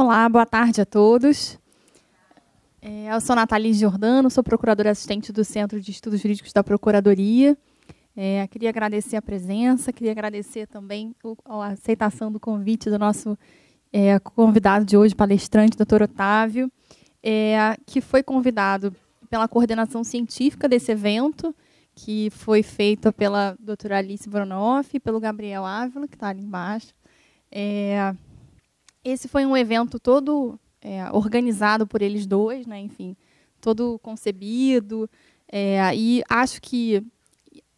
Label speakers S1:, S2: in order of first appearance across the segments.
S1: Olá, boa tarde a todos. É, eu sou Nathalie Giordano, sou procuradora assistente do Centro de Estudos Jurídicos da Procuradoria. É, queria agradecer a presença, queria agradecer também a aceitação do convite do nosso é, convidado de hoje, palestrante, doutor Otávio, que foi convidado pela coordenação científica desse evento, que foi feita pela doutora Alice Bronoff e pelo Gabriel Ávila, que está ali embaixo. Esse foi um evento todo é, organizado por eles dois, né? enfim, todo concebido. É, e acho que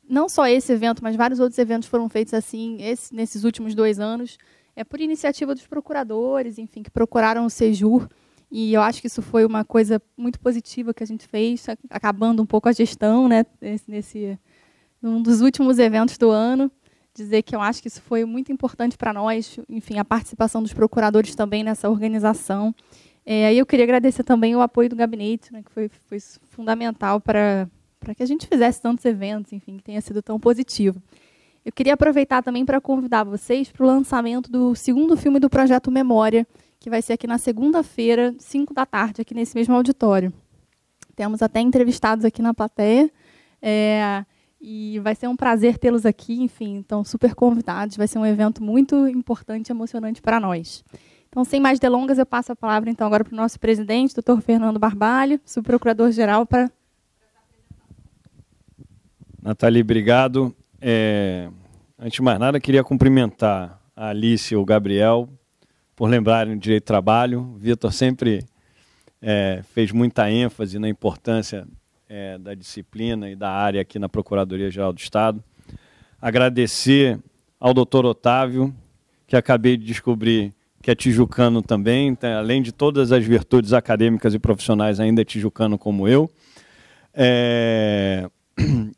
S1: não só esse evento, mas vários outros eventos foram feitos assim esse, nesses últimos dois anos, é por iniciativa dos procuradores, enfim, que procuraram o Sejur. E eu acho que isso foi uma coisa muito positiva que a gente fez, acabando um pouco a gestão, né, nesse, nesse um dos últimos eventos do ano dizer que eu acho que isso foi muito importante para nós, enfim, a participação dos procuradores também nessa organização. É, eu queria agradecer também o apoio do gabinete, né, que foi, foi fundamental para que a gente fizesse tantos eventos, enfim, que tenha sido tão positivo. Eu queria aproveitar também para convidar vocês para o lançamento do segundo filme do Projeto Memória, que vai ser aqui na segunda-feira, 5 da tarde, aqui nesse mesmo auditório. Temos até entrevistados aqui na plateia. É, e vai ser um prazer tê-los aqui, enfim, então super convidados. Vai ser um evento muito importante e emocionante para nós. Então, sem mais delongas, eu passo a palavra então agora para o nosso presidente, doutor Fernando Barbalho, subprocurador-geral, para.
S2: Nathalie, obrigado. É... Antes de mais nada, queria cumprimentar a Alice e o Gabriel por lembrarem do direito do trabalho. O Vitor sempre é, fez muita ênfase na importância é, da disciplina e da área aqui na Procuradoria-Geral do Estado. Agradecer ao doutor Otávio, que acabei de descobrir que é tijucano também, além de todas as virtudes acadêmicas e profissionais, ainda é tijucano como eu. É...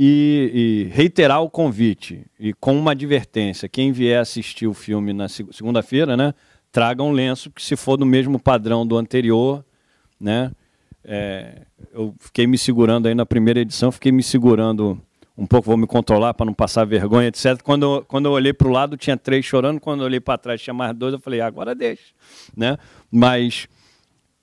S2: E, e, reiterar o convite, e com uma advertência: quem vier assistir o filme na segunda-feira, né, traga um lenço, que se for do mesmo padrão do anterior, né, é, eu fiquei me segurando aí na primeira edição, fiquei me segurando um pouco, vou me controlar para não passar vergonha, etc. Quando, quando eu olhei para o lado, tinha três chorando, quando eu olhei para trás, tinha mais dois, eu falei, agora deixa. Né? Mas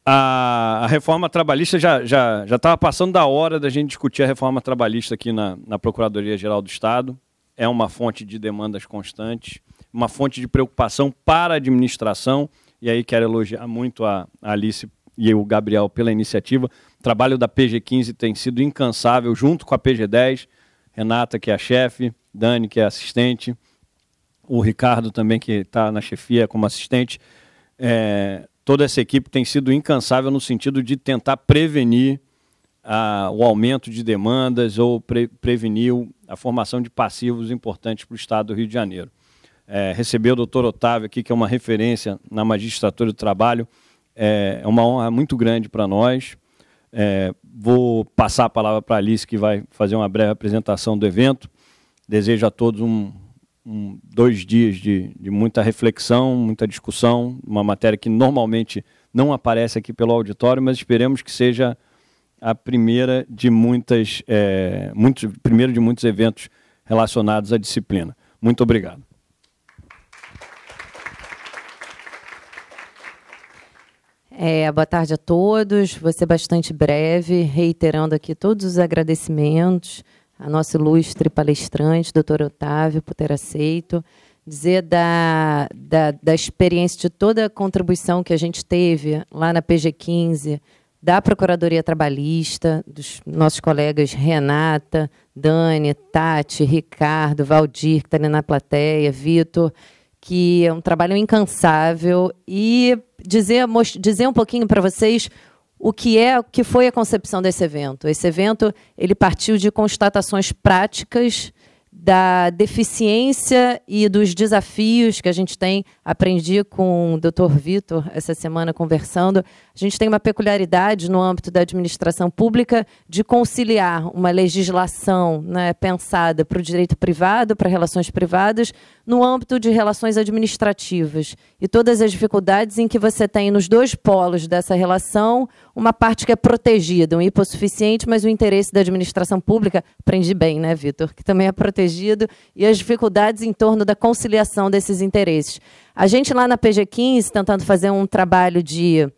S2: a, a reforma trabalhista já estava já, já passando da hora da gente discutir a reforma trabalhista aqui na, na Procuradoria-Geral do Estado. É uma fonte de demandas constantes, uma fonte de preocupação para a administração, e aí quero elogiar muito a Alice e o Gabriel pela iniciativa. O trabalho da PG15 tem sido incansável, junto com a PG10, Renata, que é a chefe, Dani, que é assistente, o Ricardo também, que está na chefia como assistente. É, toda essa equipe tem sido incansável no sentido de tentar prevenir a, o aumento de demandas ou pre, prevenir a formação de passivos importantes para o Estado do Rio de Janeiro. É, recebeu o doutor Otávio aqui, que é uma referência na magistratura do trabalho, é, é, uma honra muito grande para nós. É, vou passar a palavra para a Alice, que vai fazer uma breve apresentação do evento. Desejo a todos um, um, dois dias de, de muita reflexão, muita discussão, uma matéria que normalmente não aparece aqui pelo auditório, mas esperemos que seja a primeira de muitas, é, muitos, primeiro de muitos eventos relacionados à disciplina. Muito obrigado.
S3: É, boa tarde a todos. Vou ser bastante breve, reiterando aqui todos os agradecimentos à nossa ilustre palestrante, doutor Otávio, por ter aceito. Dizer da, da, da experiência, de toda a contribuição que a gente teve lá na PG15, da Procuradoria Trabalhista, dos nossos colegas Renata, Dani, Tati, Ricardo, Valdir, que está ali na plateia, Vitor que é um trabalho incansável e dizer, dizer um pouquinho para vocês o que é, o que foi a concepção desse evento. Esse evento ele partiu de constatações práticas da deficiência e dos desafios que a gente tem. Aprendi com o Dr. Vitor essa semana conversando a gente tem uma peculiaridade no âmbito da administração pública de conciliar uma legislação né, pensada para o direito privado, para relações privadas, no âmbito de relações administrativas. E todas as dificuldades em que você tem nos dois polos dessa relação, uma parte que é protegida, um hipossuficiente, mas o interesse da administração pública, aprendi bem, né, Vitor? Que também é protegido, e as dificuldades em torno da conciliação desses interesses. A gente lá na PG15, tentando fazer um trabalho de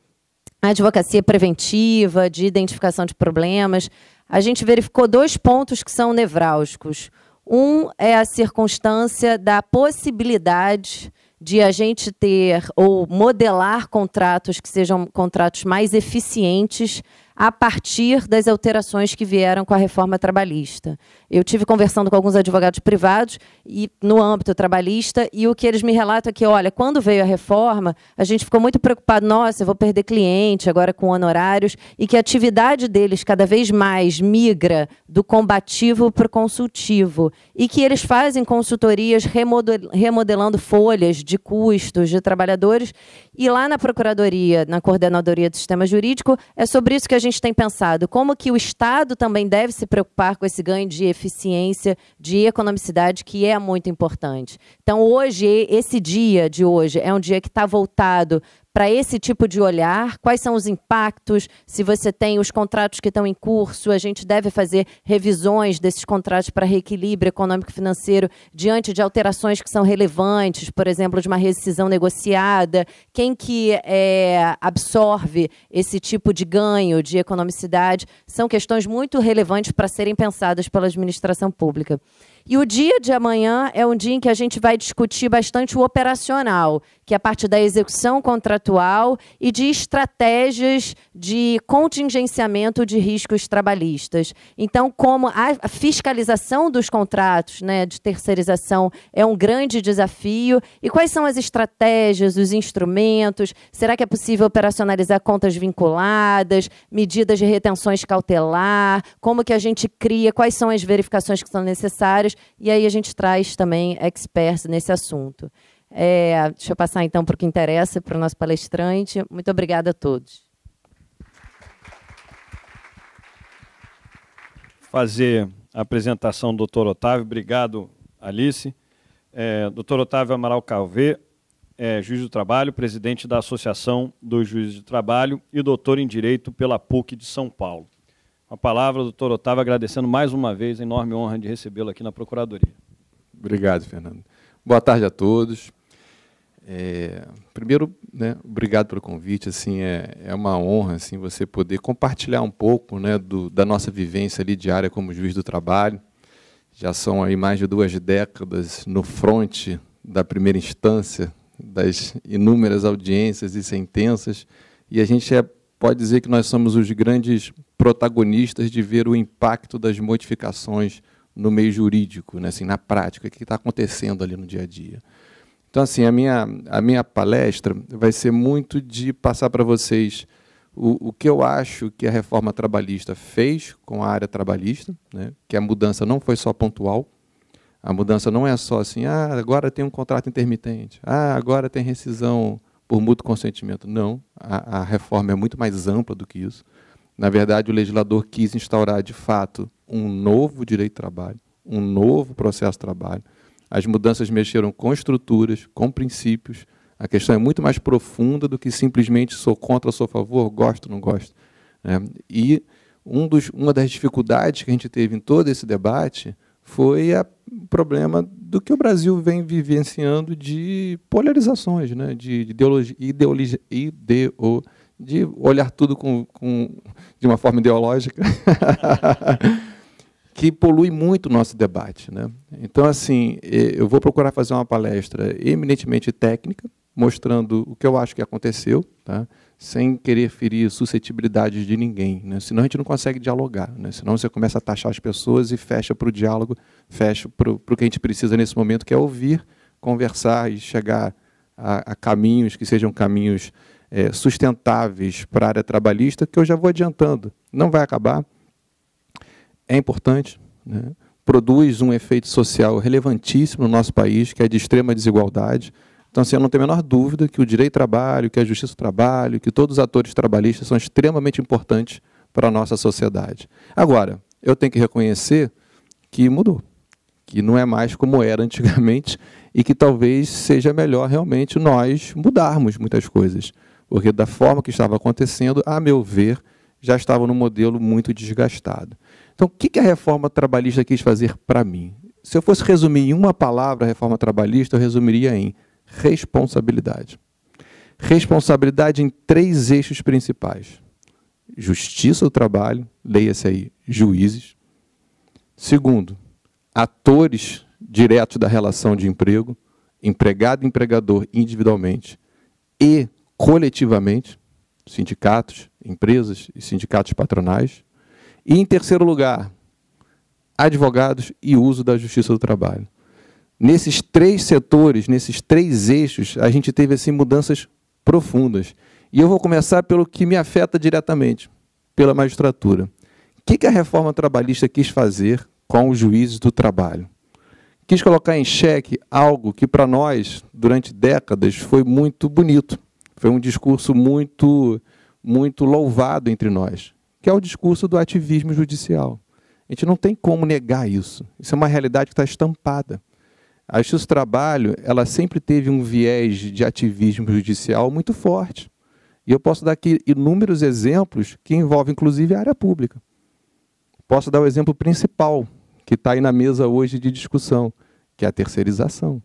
S3: a advocacia preventiva, de identificação de problemas, a gente verificou dois pontos que são nevrálgicos. Um é a circunstância da possibilidade de a gente ter ou modelar contratos que sejam contratos mais eficientes a partir das alterações que vieram com a reforma trabalhista. Eu tive conversando com alguns advogados privados e no âmbito trabalhista e o que eles me relatam é que, olha, quando veio a reforma, a gente ficou muito preocupado, nossa, eu vou perder cliente agora com honorários e que a atividade deles cada vez mais migra do combativo para o consultivo e que eles fazem consultorias remodelando folhas de custos de trabalhadores e lá na procuradoria, na coordenadoria do sistema jurídico, é sobre isso que a gente tem pensado, como que o Estado também deve se preocupar com esse ganho de eficiência, de economicidade, que é muito importante. Então, hoje, esse dia de hoje, é um dia que está voltado para esse tipo de olhar? Quais são os impactos? Se você tem os contratos que estão em curso, a gente deve fazer revisões desses contratos para reequilíbrio econômico financeiro diante de alterações que são relevantes, por exemplo, de uma rescisão negociada. Quem que é, absorve esse tipo de ganho de economicidade? São questões muito relevantes para serem pensadas pela administração pública. E o dia de amanhã é um dia em que a gente vai discutir bastante o operacional, que é a parte da execução contratual e de estratégias de contingenciamento de riscos trabalhistas. Então, como a fiscalização dos contratos né, de terceirização é um grande desafio, e quais são as estratégias, os instrumentos? Será que é possível operacionalizar contas vinculadas, medidas de retenções cautelar? Como que a gente cria? Quais são as verificações que são necessárias? e aí a gente traz também experts nesse assunto. É, deixa eu passar então para o que interessa, para o nosso palestrante. Muito obrigada a todos.
S2: Fazer a apresentação do doutor Otávio. Obrigado, Alice. É, doutor Otávio Amaral Calvê, é, juiz do trabalho, presidente da Associação dos Juízes de Trabalho e doutor em Direito pela PUC de São Paulo a palavra, doutor Otávio, agradecendo mais uma vez, enorme honra de recebê-lo aqui na Procuradoria.
S4: Obrigado, Fernando. Boa tarde a todos. É, primeiro, né, obrigado pelo convite. Assim, é, é uma honra assim, você poder compartilhar um pouco né, do, da nossa vivência ali diária como juiz do trabalho. Já são aí mais de duas décadas no fronte da primeira instância, das inúmeras audiências e sentenças, e a gente é, pode dizer que nós somos os grandes protagonistas de ver o impacto das modificações no meio jurídico, né, assim, na prática, o que está acontecendo ali no dia a dia. Então, assim, a minha, a minha palestra vai ser muito de passar para vocês o, o, que eu acho que a reforma trabalhista fez com a área trabalhista, né, que a mudança não foi só pontual, a mudança não é só assim, ah, agora tem um contrato intermitente, ah, agora tem rescisão por mútuo consentimento. Não, a, a reforma é muito mais ampla do que isso. Na verdade, o legislador quis instaurar, de fato, um novo direito de trabalho, um novo processo de trabalho. As mudanças mexeram com estruturas, com princípios. A questão é muito mais profunda do que simplesmente sou contra, sou a favor, gosto, não gosto. É. E um dos, uma das dificuldades que a gente teve em todo esse debate foi o problema do que o Brasil vem vivenciando de polarizações, né? de ideologia, ideologia, ideologia de olhar tudo com, com de uma forma ideológica, que polui muito o nosso debate. Né? Então, assim, eu vou procurar fazer uma palestra eminentemente técnica, mostrando o que eu acho que aconteceu, tá? sem querer ferir suscetibilidades de ninguém. Né? Senão a gente não consegue dialogar. Né? Senão você começa a taxar as pessoas e fecha para o diálogo, fecha para o que a gente precisa nesse momento, que é ouvir, conversar e chegar a, a caminhos que sejam caminhos é, sustentáveis para a área trabalhista, que eu já vou adiantando. Não vai acabar, é importante, né? produz um efeito social relevantíssimo no nosso país, que é de extrema desigualdade. Então, assim, eu não tenho a menor dúvida que o direito trabalho, que a justiça do trabalho, que todos os atores trabalhistas são extremamente importantes para a nossa sociedade. Agora, eu tenho que reconhecer que mudou, que não é mais como era antigamente e que talvez seja melhor realmente nós mudarmos muitas coisas. Porque da forma que estava acontecendo, a meu ver, já estava num modelo muito desgastado. Então, o que a reforma trabalhista quis fazer para mim? Se eu fosse resumir em uma palavra a reforma trabalhista, eu resumiria em responsabilidade. Responsabilidade em três eixos principais: justiça do trabalho, leia-se aí, juízes. Segundo, atores diretos da relação de emprego, empregado e empregador individualmente. E coletivamente, sindicatos, empresas e sindicatos patronais. E, em terceiro lugar, advogados e uso da justiça do trabalho. Nesses três setores, nesses três eixos, a gente teve assim, mudanças profundas. E eu vou começar pelo que me afeta diretamente, pela magistratura. O que, que a reforma trabalhista quis fazer com os juízes do trabalho? Quis colocar em xeque algo que, para nós, durante décadas, foi muito bonito, foi um discurso muito, muito louvado entre nós, que é o discurso do ativismo judicial. A gente não tem como negar isso. Isso é uma realidade que está estampada. A Justiça do Trabalho, ela sempre teve um viés de ativismo judicial muito forte. E eu posso dar aqui inúmeros exemplos que envolvem, inclusive, a área pública. Posso dar o exemplo principal, que está aí na mesa hoje de discussão, que é a terceirização.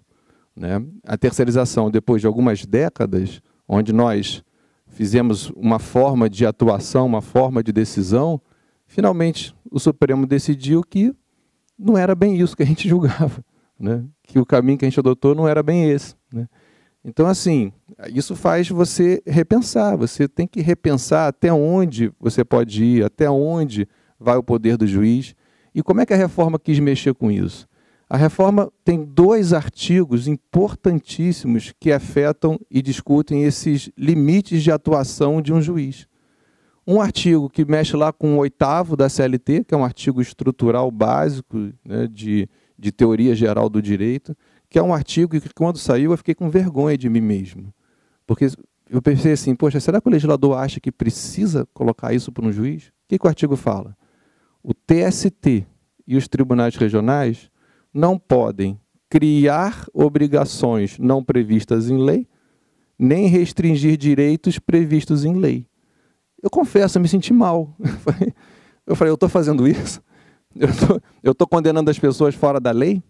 S4: Né? A terceirização, depois de algumas décadas, onde nós fizemos uma forma de atuação, uma forma de decisão, finalmente o Supremo decidiu que não era bem isso que a gente julgava, né? que o caminho que a gente adotou não era bem esse. Né? Então, assim, isso faz você repensar, você tem que repensar até onde você pode ir, até onde vai o poder do juiz e como é que a reforma quis mexer com isso. A reforma tem dois artigos importantíssimos que afetam e discutem esses limites de atuação de um juiz. Um artigo que mexe lá com o oitavo da CLT, que é um artigo estrutural básico né, de, de teoria geral do direito, que é um artigo que, quando saiu, eu fiquei com vergonha de mim mesmo. Porque eu pensei assim, poxa, será que o legislador acha que precisa colocar isso para um juiz? O que, que o artigo fala? O TST e os tribunais regionais não podem criar obrigações não previstas em lei, nem restringir direitos previstos em lei. Eu confesso, eu me senti mal. Eu falei, eu estou fazendo isso? Eu estou condenando as pessoas fora da lei?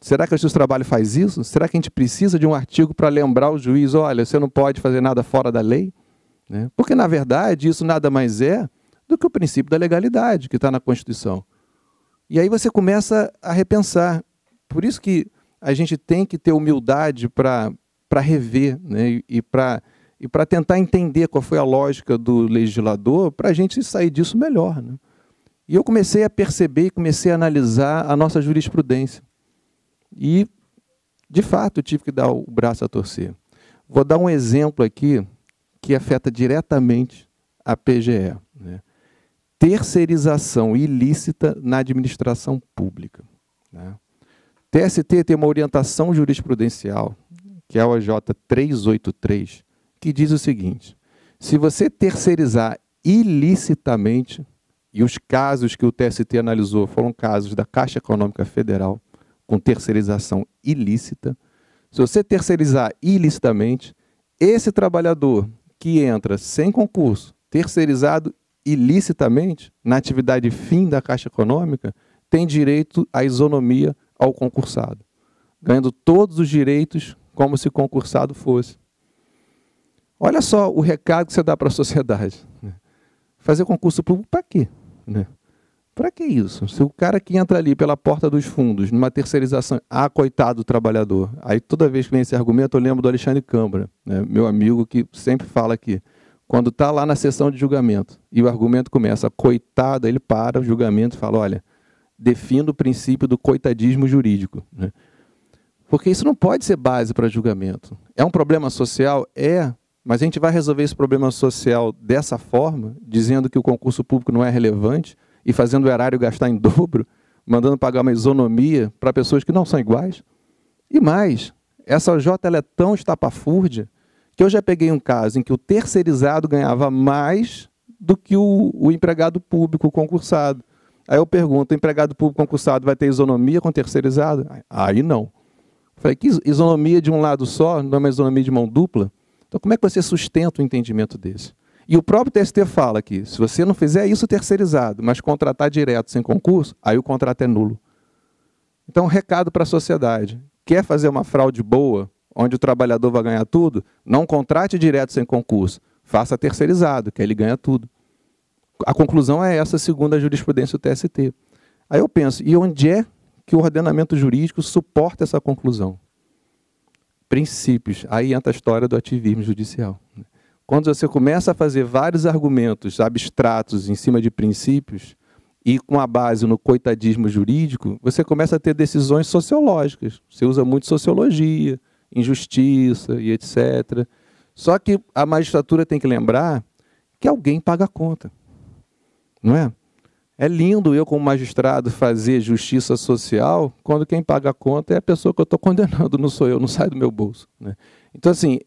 S4: Será que o Justiça Trabalho faz isso? Será que a gente precisa de um artigo para lembrar o juiz, olha, você não pode fazer nada fora da lei? Né? Porque, na verdade, isso nada mais é do que o princípio da legalidade que está na Constituição. E aí você começa a repensar. Por isso que a gente tem que ter humildade para rever né? e para e para tentar entender qual foi a lógica do legislador para a gente sair disso melhor. Né? E eu comecei a perceber e comecei a analisar a nossa jurisprudência. E, de fato, tive que dar o braço a torcer. Vou dar um exemplo aqui que afeta diretamente a PGE terceirização ilícita na administração pública. Né? TST tem uma orientação jurisprudencial, que é o j 383, que diz o seguinte: se você terceirizar ilicitamente, e os casos que o TST analisou foram casos da Caixa Econômica Federal com terceirização ilícita, se você terceirizar ilicitamente, esse trabalhador que entra sem concurso, terceirizado ilicitamente na atividade fim da Caixa Econômica tem direito à isonomia ao concursado, ganhando todos os direitos como se concursado fosse. Olha só o recado que você dá para a sociedade. Né? Fazer concurso público para quê? Né? Para que isso? Se o cara que entra ali pela porta dos fundos, numa terceirização, ah, coitado do trabalhador. Aí toda vez que vem esse argumento, eu lembro do Alexandre Câmara, né, meu amigo que sempre fala aqui. Quando está lá na sessão de julgamento e o argumento começa, coitada, ele para o julgamento e fala: olha, defino o princípio do coitadismo jurídico. Né? Porque isso não pode ser base para julgamento. É um problema social? É, mas a gente vai resolver esse problema social dessa forma, dizendo que o concurso público não é relevante e fazendo o erário gastar em dobro, mandando pagar uma isonomia para pessoas que não são iguais? E mais, essa J é tão estapafúrdia que eu já peguei um caso em que o terceirizado ganhava mais do que o, o empregado público concursado. Aí eu pergunto, o empregado público concursado vai ter isonomia com o terceirizado? Aí não. falei, que isonomia de um lado só, não é uma isonomia de mão dupla? Então como é que você sustenta um entendimento desse? E o próprio TST fala que se você não fizer isso terceirizado, mas contratar direto sem concurso, aí o contrato é nulo. Então, recado para a sociedade. Quer fazer uma fraude boa? onde o trabalhador vai ganhar tudo, não contrate direto sem concurso, faça terceirizado, que aí ele ganha tudo. A conclusão é essa, segundo a jurisprudência do TST. Aí eu penso, e onde é que o ordenamento jurídico suporta essa conclusão? Princípios. Aí entra a história do ativismo judicial. Né? Quando você começa a fazer vários argumentos abstratos em cima de princípios, e com a base no coitadismo jurídico, você começa a ter decisões sociológicas. Você usa muito sociologia, injustiça e etc. Só que a magistratura tem que lembrar que alguém paga a conta. Não é? É lindo eu, como magistrado, fazer justiça social quando quem paga a conta é a pessoa que eu estou condenando, não sou eu, não sai do meu bolso. Né? Então, assim,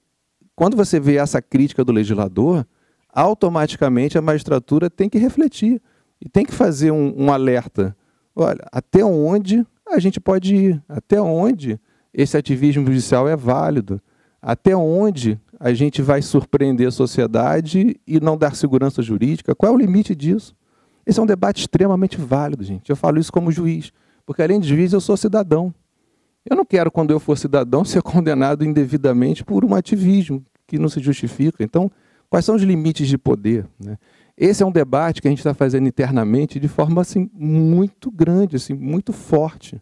S4: quando você vê essa crítica do legislador, automaticamente a magistratura tem que refletir e tem que fazer um, um alerta. Olha, até onde a gente pode ir? Até onde esse ativismo judicial é válido. Até onde a gente vai surpreender a sociedade e não dar segurança jurídica? Qual é o limite disso? Esse é um debate extremamente válido, gente. Eu falo isso como juiz, porque além de juiz, eu sou cidadão. Eu não quero, quando eu for cidadão, ser condenado indevidamente por um ativismo que não se justifica. Então, quais são os limites de poder? Né? Esse é um debate que a gente está fazendo internamente de forma assim, muito grande, assim, muito forte.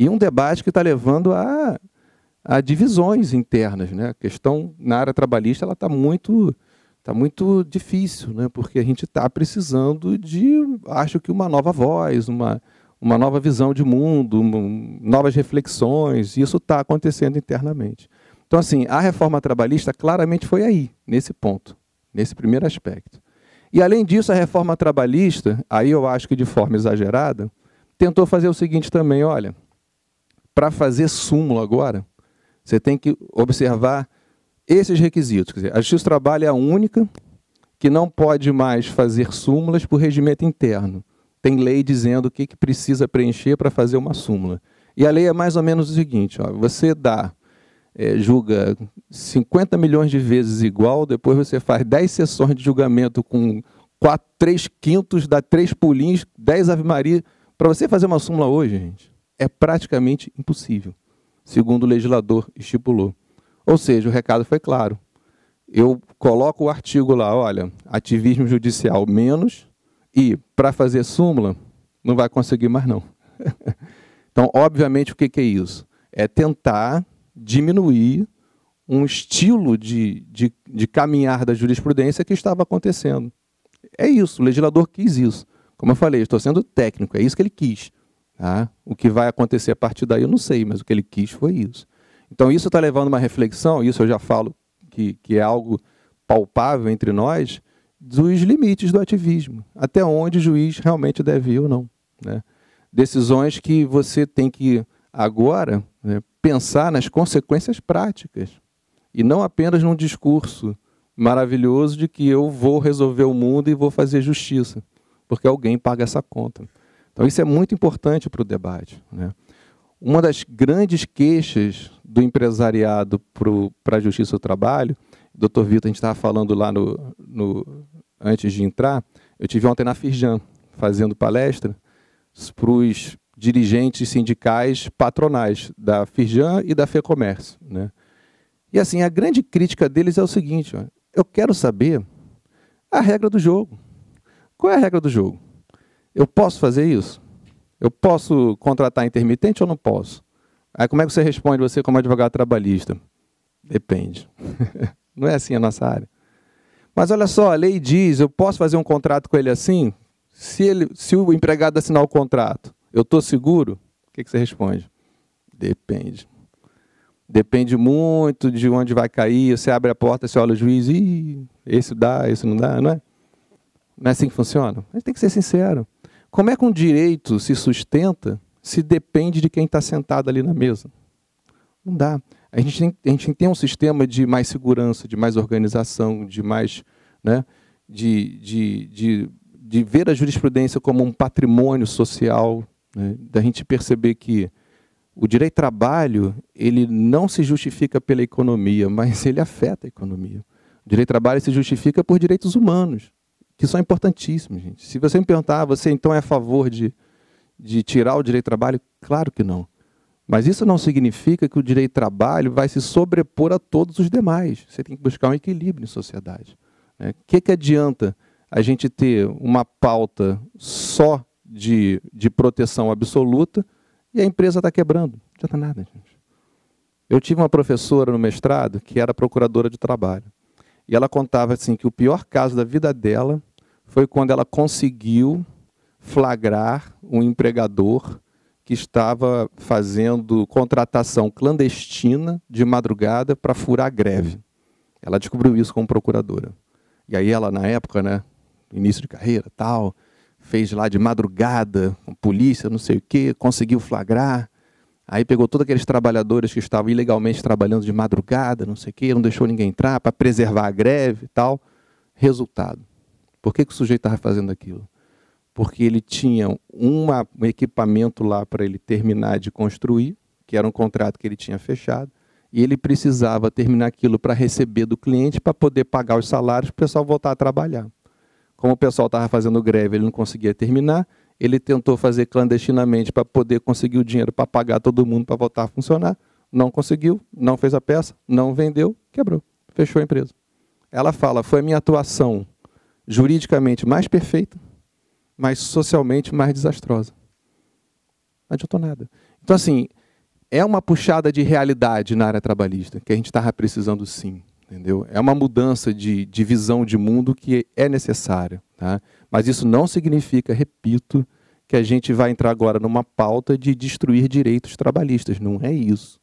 S4: E um debate que está levando a, a divisões internas. Né? A questão na área trabalhista está muito, tá muito difícil, né? porque a gente está precisando de, acho que, uma nova voz, uma, uma nova visão de mundo, novas reflexões. E isso está acontecendo internamente. Então, assim, a reforma trabalhista claramente foi aí, nesse ponto, nesse primeiro aspecto. E, além disso, a reforma trabalhista, aí eu acho que de forma exagerada, tentou fazer o seguinte também: olha, para fazer súmula agora, você tem que observar esses requisitos. Dizer, a Justiça do Trabalho é a única que não pode mais fazer súmulas por regimento interno. Tem lei dizendo o que, que precisa preencher para fazer uma súmula. E a lei é mais ou menos o seguinte: ó, você dá, é, julga 50 milhões de vezes igual, depois você faz 10 sessões de julgamento com 4, 3 quintos, dá 3 pulinhos, 10 Ave Maria. Para você fazer uma súmula hoje, gente, é praticamente impossível, segundo o legislador estipulou. Ou seja, o recado foi claro. Eu coloco o artigo lá, olha, ativismo judicial menos, e para fazer súmula, não vai conseguir mais não. então, obviamente, o que, é isso? É tentar diminuir um estilo de, de, de, caminhar da jurisprudência que estava acontecendo. É isso, o legislador quis isso. Como eu falei, estou sendo técnico, é isso que ele quis. Ah, o que vai acontecer a partir daí eu não sei, mas o que ele quis foi isso. Então isso está levando uma reflexão, isso eu já falo que, que é algo palpável entre nós, dos limites do ativismo, até onde o juiz realmente deve ir ou não. Né? Decisões que você tem que agora né, pensar nas consequências práticas e não apenas num discurso maravilhoso de que eu vou resolver o mundo e vou fazer justiça, porque alguém paga essa conta. Então, isso é muito importante para o debate. Né? Uma das grandes queixas do empresariado para a justiça do trabalho, doutor Vitor, a gente estava falando lá no, no, antes de entrar, eu tive ontem na Firjan, fazendo palestra para os dirigentes sindicais patronais da Firjan e da FEComércio. Né? E assim, a grande crítica deles é o seguinte: ó, eu quero saber a regra do jogo. Qual é a regra do jogo? Eu posso fazer isso? Eu posso contratar intermitente ou não posso? Aí como é que você responde você como advogado trabalhista? Depende. não é assim a nossa área. Mas olha só, a lei diz, eu posso fazer um contrato com ele assim? Se, ele, se o empregado assinar o contrato, eu estou seguro? O que, que você responde? Depende. Depende muito de onde vai cair, você abre a porta, você olha o juiz, e esse dá, esse não dá, não é? Não é assim que funciona? A gente tem que ser sincero. Como é que um direito se sustenta se depende de quem está sentado ali na mesa? Não dá. A gente, tem, a gente tem um sistema de mais segurança, de mais organização, de mais. Né, de, de, de, de ver a jurisprudência como um patrimônio social, né, da gente perceber que o direito trabalho ele não se justifica pela economia, mas ele afeta a economia. O direito trabalho se justifica por direitos humanos que são importantíssimos, gente. Se você me perguntar, ah, você então é a favor de, de tirar o direito de trabalho? Claro que não. Mas isso não significa que o direito de trabalho vai se sobrepor a todos os demais. Você tem que buscar um equilíbrio em sociedade. O né? que, que adianta a gente ter uma pauta só de, de proteção absoluta e a empresa está quebrando? Não adianta nada, gente. Eu tive uma professora no mestrado que era procuradora de trabalho. E ela contava assim que o pior caso da vida dela foi quando ela conseguiu flagrar um empregador que estava fazendo contratação clandestina de madrugada para furar a greve. Ela descobriu isso como procuradora. E aí ela, na época, né, início de carreira, tal, fez lá de madrugada, com polícia, não sei o quê, conseguiu flagrar. Aí pegou todos aqueles trabalhadores que estavam ilegalmente trabalhando de madrugada, não sei o quê, não deixou ninguém entrar para preservar a greve e tal. Resultado. Por que, que o sujeito estava fazendo aquilo? Porque ele tinha uma, um equipamento lá para ele terminar de construir, que era um contrato que ele tinha fechado, e ele precisava terminar aquilo para receber do cliente, para poder pagar os salários, para o pessoal voltar a trabalhar. Como o pessoal estava fazendo greve, ele não conseguia terminar, ele tentou fazer clandestinamente para poder conseguir o dinheiro para pagar todo mundo para voltar a funcionar, não conseguiu, não fez a peça, não vendeu, quebrou, fechou a empresa. Ela fala: foi a minha atuação juridicamente mais perfeita, mas socialmente mais desastrosa. Não adiantou nada. Então, assim, é uma puxada de realidade na área trabalhista, que a gente estava precisando sim. Entendeu? É uma mudança de, de visão de mundo que é necessária. Tá? Mas isso não significa, repito, que a gente vai entrar agora numa pauta de destruir direitos trabalhistas. Não é isso.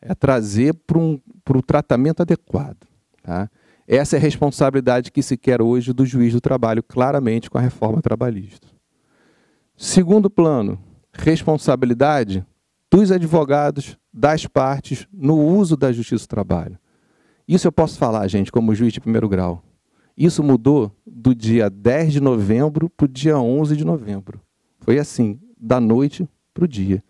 S4: É trazer para um, para o tratamento adequado. Tá? Essa é a responsabilidade que se quer hoje do juiz do trabalho, claramente com a reforma trabalhista. Segundo plano, responsabilidade dos advogados, das partes, no uso da justiça do trabalho. Isso eu posso falar, gente, como juiz de primeiro grau. Isso mudou do dia 10 de novembro para o dia 11 de novembro. Foi assim, da noite para o dia.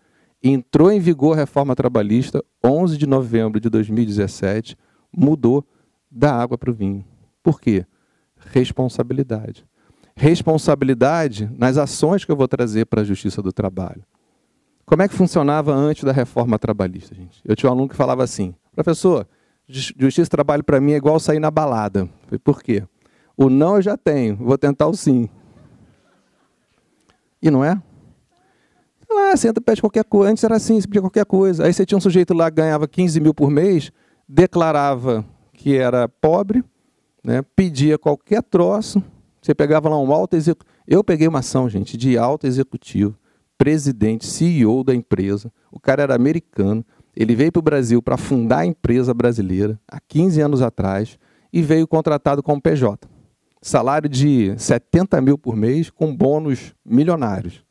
S4: Entrou em vigor a reforma trabalhista 11 de novembro de 2017, mudou da água para o vinho. Por quê? Responsabilidade. Responsabilidade nas ações que eu vou trazer para a justiça do trabalho. Como é que funcionava antes da reforma trabalhista, gente? Eu tinha um aluno que falava assim: professor, justiça do trabalho para mim é igual sair na balada. Falei, por quê? O não eu já tenho, vou tentar o sim. E não é? Ah, senta, pede qualquer coisa. Antes era assim, você pedia qualquer coisa. Aí você tinha um sujeito lá que ganhava 15 mil por mês, declarava que era pobre, né, pedia qualquer troço. Você pegava lá um alto executivo. Eu peguei uma ação, gente, de alto executivo, presidente, CEO da empresa. O cara era americano. Ele veio para o Brasil para fundar a empresa brasileira há 15 anos atrás e veio contratado como PJ. Salário de 70 mil por mês com bônus milionários.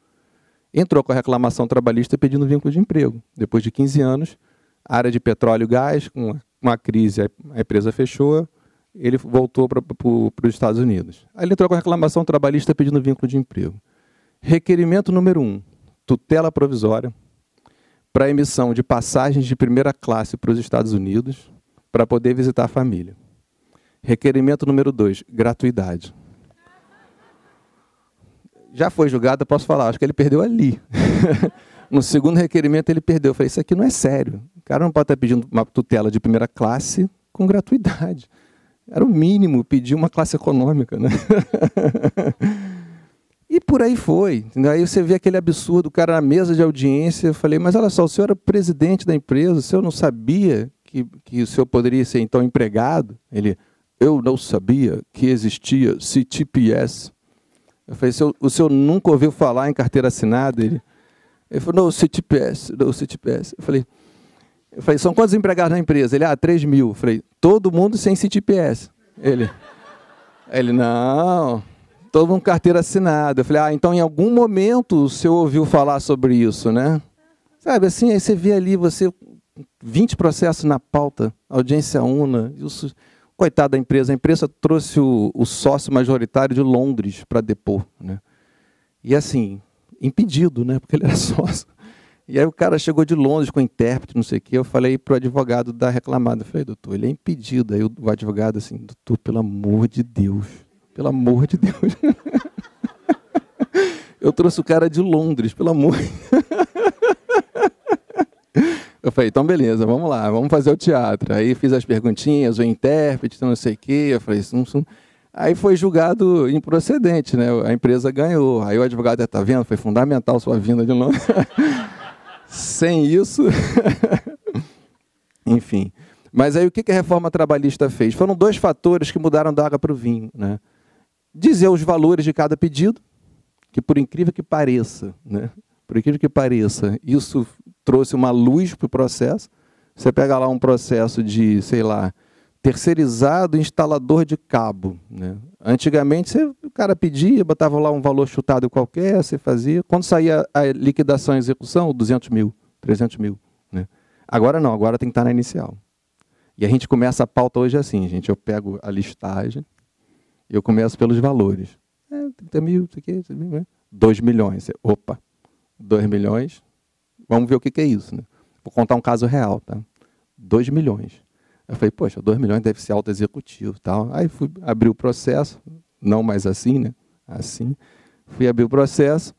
S4: Entrou com a reclamação trabalhista pedindo vínculo de emprego. Depois de 15 anos, área de petróleo e gás, com uma crise, a empresa fechou, ele voltou para os Estados Unidos. Aí ele entrou com a reclamação trabalhista pedindo vínculo de emprego. Requerimento número um, tutela provisória para emissão de passagens de primeira classe para os Estados Unidos para poder visitar a família. Requerimento número dois, gratuidade. Já foi julgada posso falar, acho que ele perdeu ali. No segundo requerimento ele perdeu. Eu falei, isso aqui não é sério. O cara não pode estar pedindo uma tutela de primeira classe com gratuidade. Era o mínimo pedir uma classe econômica. Né? e por aí foi. Aí você vê aquele absurdo, o cara na mesa de audiência. Eu falei, mas olha só, o senhor era presidente da empresa, o senhor não sabia que, que o senhor poderia ser então empregado? Ele, eu não sabia que existia CTPS. Eu falei, o senhor nunca ouviu falar em carteira assinada? Ele, ele falou, no CTPS no CTPS Eu falei, eu falei, são quantos empregados na empresa? Ele, ah, 3 mil. Eu falei, todo mundo sem CTPS Ele, ele, não, todo mundo carteira assinada. Eu falei, ah, então em algum momento o senhor ouviu falar sobre isso, né? Sabe, assim, aí você vê ali, você, 20 processos na pauta, audiência una, isso, coitado da empresa, a empresa trouxe o, o sócio majoritário de Londres para depor, né? E assim, impedido, né? Porque ele era sócio. E aí o cara chegou de Londres com o intérprete, não sei o quê. Eu falei para o advogado da reclamada, eu falei, doutor, ele é impedido. Aí o advogado assim, doutor, pelo amor de Deus, pelo amor de Deus. eu trouxe o cara de Londres, pelo amor. eu falei, então beleza, vamos lá, vamos fazer o teatro. Aí fiz as perguntinhas, o intérprete, não sei o quê. Eu falei, isso sum. Aí foi julgado improcedente, né? A empresa ganhou. Aí o advogado está vendo, foi fundamental sua vinda de Londres. Sem isso, enfim. Mas aí o que a reforma trabalhista fez? Foram dois fatores que mudaram da água para o vinho, né? Dizer os valores de cada pedido, que por incrível que pareça, né? Por incrível que pareça, isso trouxe uma luz para o processo. Você pega lá um processo de, sei lá, terceirizado instalador de cabo. Né? Antigamente, você, o cara pedia, botava lá um valor chutado qualquer, você fazia. Quando saía a liquidação e execução, 200 mil, 300 mil. Né? Agora não, agora tem que estar na inicial. E a gente começa a pauta hoje é assim, gente. Eu pego a listagem, eu começo pelos valores. É, 30 mil, isso aqui, isso aqui, né? 2 milhões. Opa, 2 milhões. Vamos ver o que, que é isso. Né? Vou contar um caso real. Tá? 2 milhões. Eu falei, poxa, 2 milhões deve ser alto executivo tal. Aí fui abrir o processo, não mais assim, né? Assim. Fui abrir o processo,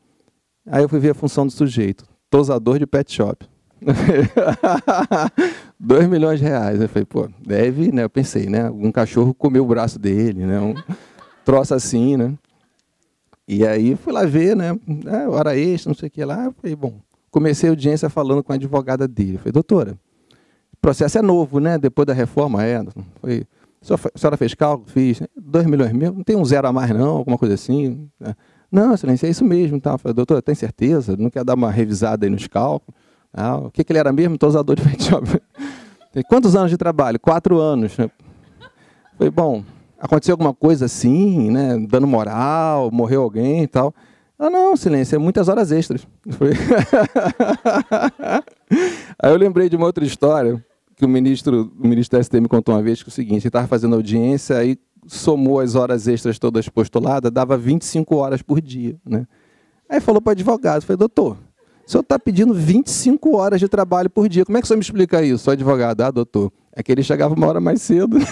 S4: aí eu fui ver a função do sujeito. Tosador de pet shop. 2 milhões de reais. Eu falei, pô, deve, né? Eu pensei, né? Um cachorro comeu o braço dele, né? Um troço assim, né? E aí fui lá ver, né? É, hora extra, não sei o que lá. Eu falei, bom, comecei a audiência falando com a advogada dele. Eu falei, doutora, processo é novo, né? Depois da reforma, é. Foi, a senhora fez cálculo? Fiz. 2 milhões mesmo? Não tem um zero a mais, não? Alguma coisa assim? Né? Não, excelência, é isso mesmo. Tá? Eu falei, doutora, tem certeza? Não quer dar uma revisada aí nos cálculos? Ah, o que, que ele era mesmo? Tosador de frente Quantos anos de trabalho? Quatro anos. Né? Foi bom, aconteceu alguma coisa assim, né? Dando moral, morreu alguém e tal. Ah, não, silêncio, é muitas horas extras. Aí eu lembrei de uma outra história que o ministro, o ministro da STM contou uma vez que é o seguinte, ele estava fazendo audiência, aí somou as horas extras todas postuladas, dava 25 horas por dia. Né? Aí falou para o advogado, falei, doutor, o senhor está pedindo 25 horas de trabalho por dia, como é que o senhor me explica isso? O advogado, ah, doutor, é que ele chegava uma hora mais cedo.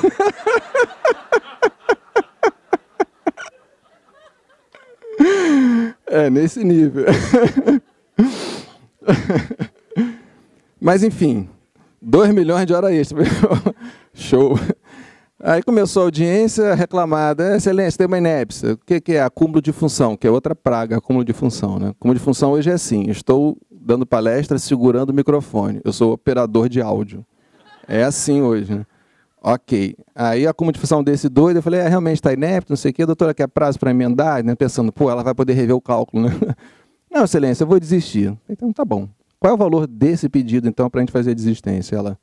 S4: é, nesse nível. Mas, enfim, 2 milhões de hora extra. Show. Aí começou a audiência reclamada. É, excelência, tem uma inépcia. O que, é acúmulo de função? Que é outra praga, acúmulo de função. Né? Acúmulo de função hoje é assim: estou dando palestra segurando o microfone. Eu sou operador de áudio. É assim hoje. Né? Ok. Aí a função desse doido, eu falei, é, realmente está inépcia, não sei o quê, a doutora quer prazo para emendar, né? Pensando, pô, ela vai poder rever o cálculo, né? Não, excelência, eu vou desistir. Então tá bom. Qual é o valor desse pedido, então, para a gente fazer a desistência? Ela,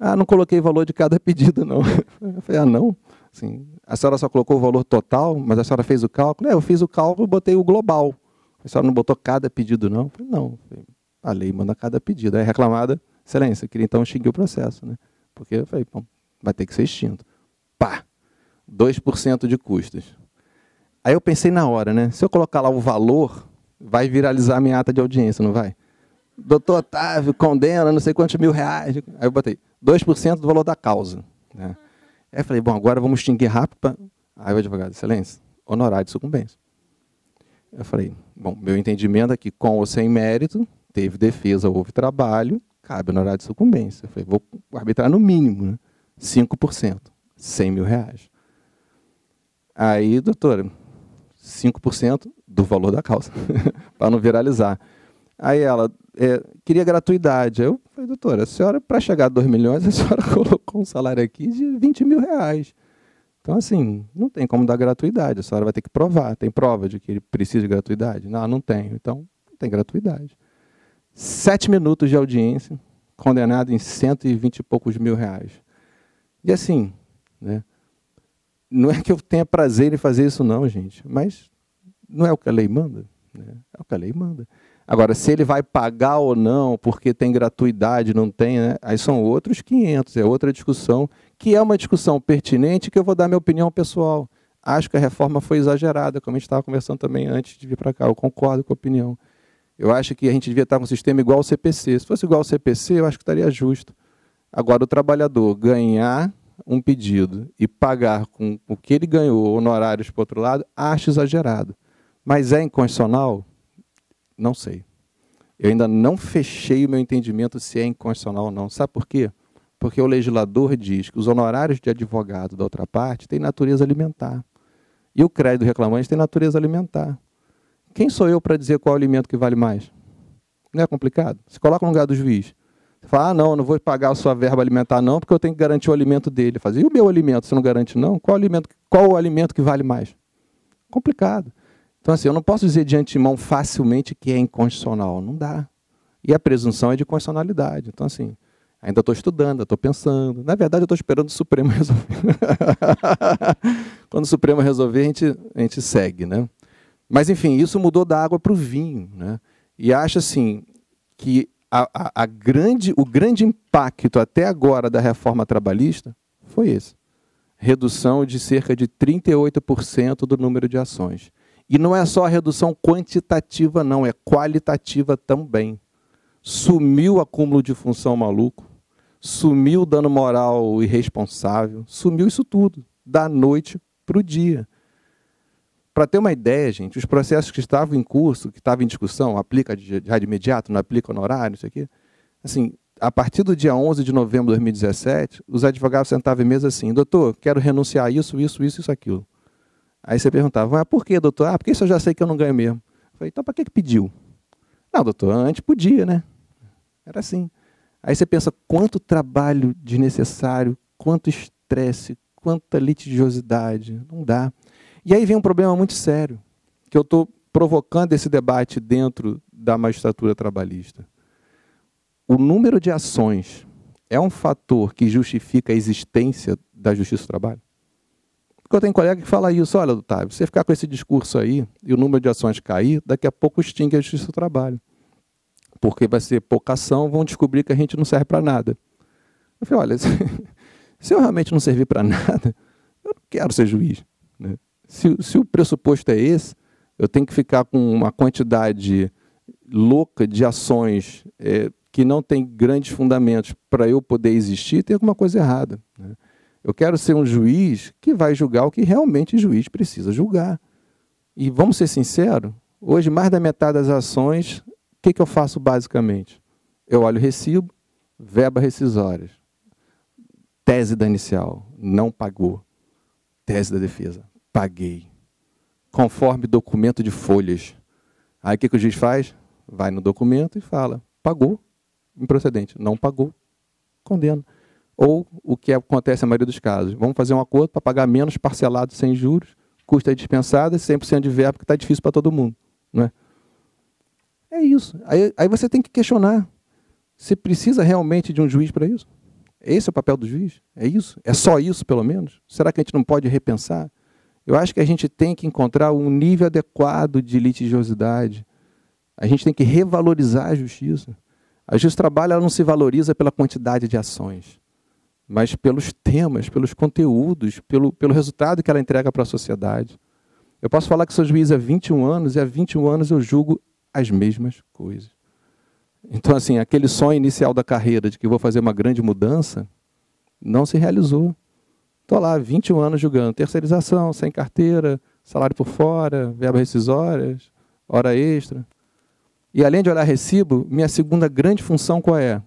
S4: ah, não coloquei o valor de cada pedido, não. Eu falei, ah, não? Assim, a senhora só colocou o valor total, mas a senhora fez o cálculo? É, eu fiz o cálculo e botei o global. A senhora não botou cada pedido, não? Eu falei, não. A lei manda cada pedido. Aí reclamada, excelência, eu queria então extinguir o processo, né? Porque eu falei, bom, vai ter que ser extinto. Pá! 2% de custos. Aí eu pensei na hora, né? Se eu colocar lá o valor, vai viralizar a minha ata de audiência, não vai? doutor Otávio condena não sei quantos mil reais. Aí eu botei 2% do valor da causa. Né? Aí eu falei, bom, agora vamos extinguir rápido. Pra... Aí o advogado, excelência, honorário de sucumbência. Eu falei, bom, meu entendimento é que com ou sem mérito, teve defesa, houve trabalho, cabe honorário de sucumbência. Eu falei, vou arbitrar no mínimo, né? 5%, 100 mil reais. Aí, doutora, 5% do valor da causa, para não viralizar. Aí ela, é, queria gratuidade. Eu falei, doutora, a senhora, para chegar a 2 milhões, a senhora colocou um salário aqui de 20 mil reais. Então, assim, não tem como dar gratuidade. A senhora vai ter que provar. Tem prova de que ele precisa de gratuidade? Não, não tenho. Então, não tem gratuidade. Sete minutos de audiência, condenado em 120 e poucos mil reais. E assim, né? Não é que eu tenha prazer em fazer isso, não, gente. Mas não é o que a lei manda. Né? É o que a lei manda. Agora, se ele vai pagar ou não, porque tem gratuidade, não tem, né? aí são outros 500, é outra discussão, que é uma discussão pertinente que eu vou dar minha opinião pessoal. Acho que a reforma foi exagerada, como a gente estava conversando também antes de vir para cá, eu concordo com a opinião. Eu acho que a gente devia estar com um sistema igual ao CPC. Se fosse igual ao CPC, eu acho que estaria justo. Agora, o trabalhador ganhar um pedido e pagar com o que ele ganhou honorários para o outro lado, acho exagerado. Mas é inconstitucional? Não sei. Eu ainda não fechei o meu entendimento se é inconstitucional ou não. Sabe por quê? Porque o legislador diz que os honorários de advogado da outra parte têm natureza alimentar. E o crédito do reclamante tem natureza alimentar. Quem sou eu para dizer qual o alimento que vale mais? Não é complicado? Você coloca no lugar do juiz. Você fala, ah, não, não vou pagar a sua verba alimentar não, porque eu tenho que garantir o alimento dele. Fazer assim, e o meu alimento, você não garante não? Qual alimento, qual o alimento que vale mais? Complicado. Então, assim, eu não posso dizer de antemão facilmente que é inconstitucional. Não dá. E a presunção é de constitucionalidade. Então, assim, ainda estou estudando, estou pensando. Na verdade, eu estou esperando o Supremo resolver. Quando o Supremo resolver, a gente, a gente segue, né? Mas, enfim, isso mudou da água para o vinho, né? E acho, assim, que a, a, a grande, o grande impacto até agora da reforma trabalhista foi esse. Redução de cerca de 38% do número de ações. E não é só a redução quantitativa, não, é qualitativa também. Sumiu o acúmulo de função maluco, sumiu o dano moral irresponsável, sumiu isso tudo, da noite para o dia. Para ter uma ideia, gente, os processos que estavam em curso, que estavam em discussão, aplica de rádio imediato, não aplica honorário, isso aqui, assim, a partir do dia 11 de novembro de 2017, os advogados sentavam em mesa assim, doutor, quero renunciar a isso, isso, isso, isso, aquilo. Aí você perguntava, mas por que, doutor? Ah, porque isso eu já sei que eu não ganho mesmo. Eu falei, então para que, que pediu? Não, doutor, antes podia, né? Era assim. Aí você pensa quanto trabalho desnecessário, quanto estresse, quanta litigiosidade. Não dá. E aí vem um problema muito sério, que eu estou provocando esse debate dentro da magistratura trabalhista. O número de ações é um fator que justifica a existência da justiça do trabalho? Porque eu tenho colega que fala isso, olha, Otávio, você ficar com esse discurso aí e o número de ações cair, daqui a pouco extingue a justiça do trabalho. Porque vai ser pouca ação, vão descobrir que a gente não serve para nada. Eu falei, olha, se, eu realmente não servir para nada, eu não quero ser juiz. Né? Se, se o pressuposto é esse, eu tenho que ficar com uma quantidade louca de ações é, que não tem grandes fundamentos para eu poder existir, tem alguma coisa errada. Né? Eu quero ser um juiz que vai julgar o que realmente o juiz precisa julgar. E vamos ser sinceros, hoje mais da metade das ações, o que, que eu faço basicamente? Eu olho o recibo, verba rescisórias. Tese da inicial, não pagou. Tese da defesa, paguei. Conforme documento de folhas. Aí o que, que o juiz faz? Vai no documento e fala, pagou. Improcedente, não pagou. Condena ou o que acontece na maioria dos casos. Vamos fazer um acordo para pagar menos parcelado sem juros, custa dispensada, e 100% de verba, que está difícil para todo mundo. Né? É isso. Aí, aí você tem que questionar. Você precisa realmente de um juiz para isso? Esse é o papel do juiz? É isso? É só isso, pelo menos? Será que a gente não pode repensar? Eu acho que a gente tem que encontrar um nível adequado de litigiosidade. A gente tem que revalorizar a justiça. A justiça trabalho ela não se valoriza pela quantidade de ações mas pelos temas, pelos conteúdos, pelo, pelo resultado que ela entrega para a sociedade. Eu posso falar que sou juiz há 21 anos e há 21 anos eu julgo as mesmas coisas. Então, assim, aquele sonho inicial da carreira de que vou fazer uma grande mudança não se realizou. Estou lá 21 anos julgando terceirização, sem carteira, salário por fora, verbas rescisórias, hora extra. E além de olhar recibo, minha segunda grande função qual é?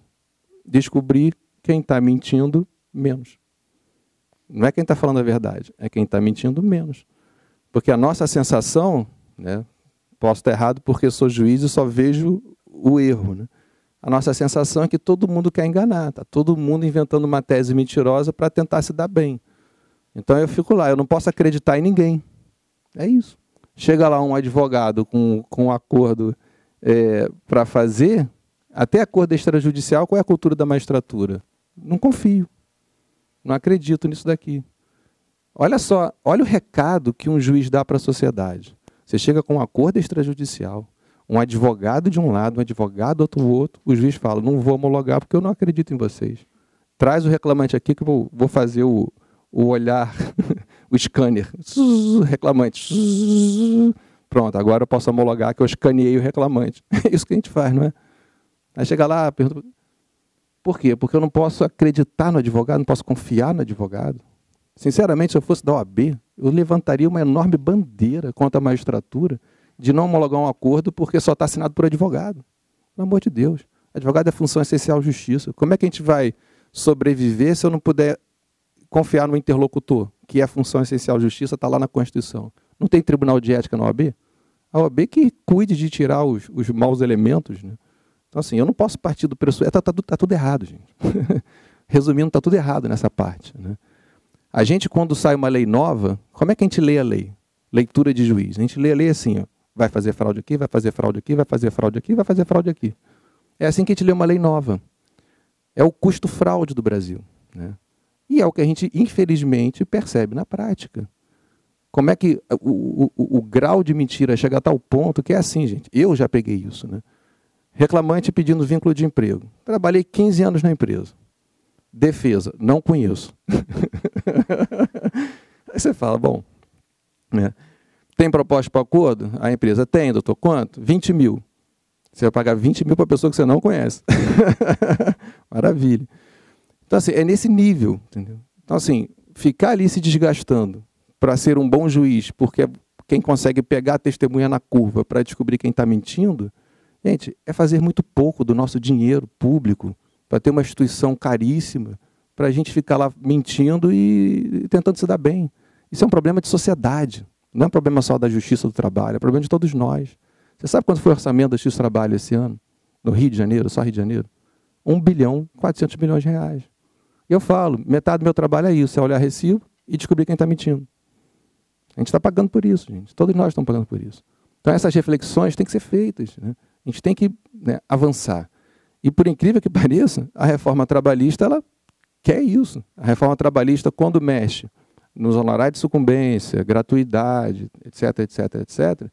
S4: Descobrir quem está mentindo menos. Não é quem está falando a verdade, é quem está mentindo menos. Porque a nossa sensação, né, posso estar errado porque sou juiz e só vejo o erro. Né? A nossa sensação é que todo mundo quer enganar, está todo mundo inventando uma tese mentirosa para tentar se dar bem. Então eu fico lá, eu não posso acreditar em ninguém. É isso. Chega lá um advogado com, com um acordo é, para fazer, até acordo extrajudicial, qual é a cultura da magistratura? Não confio. Não acredito nisso daqui. Olha só, olha o recado que um juiz dá para a sociedade. Você chega com um acordo extrajudicial, um advogado de um lado, um advogado do outro, o juiz fala: não vou homologar porque eu não acredito em vocês. Traz o reclamante aqui que eu vou, vou fazer o, o olhar, o scanner. Zzz, reclamante. Zzz, pronto, agora eu posso homologar que eu escaneei o reclamante. É isso que a gente faz, não é? Aí chega lá, pergunta. Por quê? Porque eu não posso acreditar no advogado, não posso confiar no advogado. Sinceramente, se eu fosse da OAB, eu levantaria uma enorme bandeira contra a magistratura de não homologar um acordo porque só está assinado por advogado. Pelo amor de Deus. Advogado é função essencial justiça. Como é que a gente vai sobreviver se eu não puder confiar no interlocutor, que é a função essencial justiça, está lá na Constituição? Não tem tribunal de ética na OAB? A OAB que cuide de tirar os, os maus elementos, né? Então, assim, eu não posso partir do pressuposto. Está é, tá, tá, tá tudo errado, gente. Resumindo, está tudo errado nessa parte. Né? A gente, quando sai uma lei nova, como é que a gente lê a lei? Leitura de juiz. A gente lê a lei assim, ó, vai fazer fraude aqui, vai fazer fraude aqui, vai fazer fraude aqui, vai fazer fraude aqui. É assim que a gente lê uma lei nova. É o custo fraude do Brasil. Né? E é o que a gente, infelizmente, percebe na prática. Como é que o, o, o, o grau de mentira chega a tal ponto que é assim, gente. Eu já peguei isso, né? Reclamante pedindo vínculo de emprego. Trabalhei 15 anos na empresa. Defesa, não conheço. Aí você fala, bom, né? Tem proposta para acordo? A empresa tem, doutor, quanto? 20 mil. Você vai pagar 20 mil para a pessoa que você não conhece. Maravilha. Então, assim, é nesse nível, entendeu? Então, assim, ficar ali se desgastando para ser um bom juiz, porque é quem consegue pegar a testemunha na curva para descobrir quem está mentindo, Gente, é fazer muito pouco do nosso dinheiro público para ter uma instituição caríssima, para a gente ficar lá mentindo e tentando se dar bem. Isso é um problema de sociedade, não é um problema só da justiça do trabalho, é um problema de todos nós. Você sabe quanto foi o orçamento da justiça do trabalho esse ano? No Rio de Janeiro, só Rio de Janeiro? 1 bilhão 400 milhões de reais. E Eu falo, metade do meu trabalho é isso, é olhar recibo e descobrir quem está mentindo. A gente está pagando por isso, gente. Todos nós estamos pagando por isso. Então essas reflexões têm que ser feitas. Né? A gente tem que né, avançar. E por incrível que pareça, a reforma trabalhista ela quer isso. A reforma trabalhista, quando mexe nos honorários de sucumbência, gratuidade, etc, etc, etc,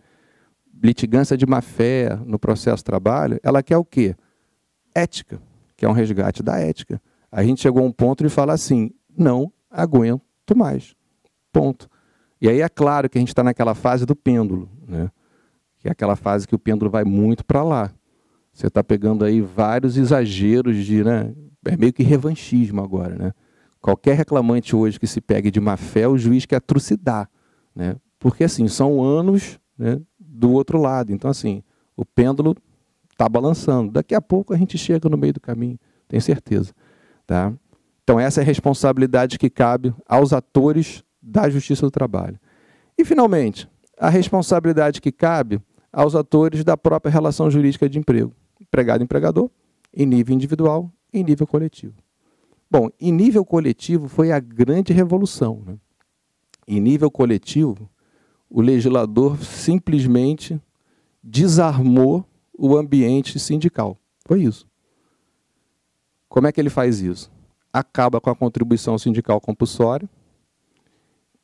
S4: litigância de má-fé no processo de trabalho, ela quer o quê? Ética, que é um resgate da ética. A gente chegou a um ponto de falar assim, não aguento mais, ponto. E aí é claro que a gente está naquela fase do pêndulo, né? que é aquela fase que o pêndulo vai muito para lá. Você está pegando aí vários exageros de, né? É meio que revanchismo agora, né? Qualquer reclamante hoje que se pegue de má fé, o juiz quer trucidar, né? Porque assim, são anos né, do outro lado. Então, assim, o pêndulo está balançando. Daqui a pouco a gente chega no meio do caminho, tenho certeza. Tá? Então, essa é a responsabilidade que cabe aos atores da Justiça do Trabalho. E, finalmente, a responsabilidade que cabe aos atores da própria relação jurídica de emprego, empregado-empregador, em nível individual e em nível coletivo. Bom, em nível coletivo foi a grande revolução. Né? Em nível coletivo, o legislador simplesmente desarmou o ambiente sindical. Foi isso. Como é que ele faz isso? Acaba com a contribuição sindical compulsória,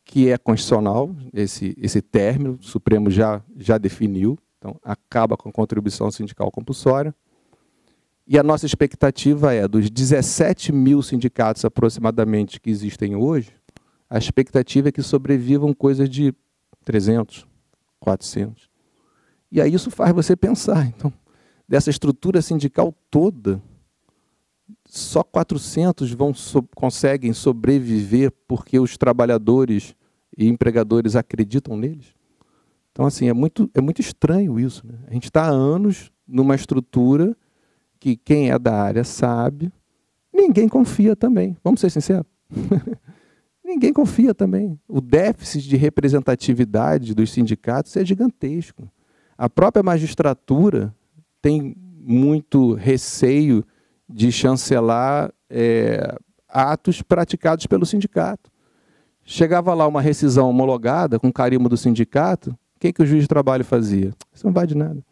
S4: que é constitucional esse, esse término, o Supremo já, já definiu, então acaba com a contribuição sindical compulsória. E a nossa expectativa é, dos 17 mil sindicatos aproximadamente que existem hoje, a expectativa é que sobrevivam coisas de 300, 400. E aí isso faz você pensar, então, dessa estrutura sindical toda, só 400 vão so conseguem sobreviver porque os trabalhadores e empregadores acreditam neles? Então, assim, é muito, é muito estranho isso. Né? A gente está há anos numa estrutura que quem é da área sabe, ninguém confia também. Vamos ser sinceros? ninguém confia também. O déficit de representatividade dos sindicatos é gigantesco. A própria magistratura tem muito receio de chancelar é, atos praticados pelo sindicato. Chegava lá uma rescisão homologada com carimbo do sindicato, o que, que o juiz de trabalho fazia? Isso não vale de nada.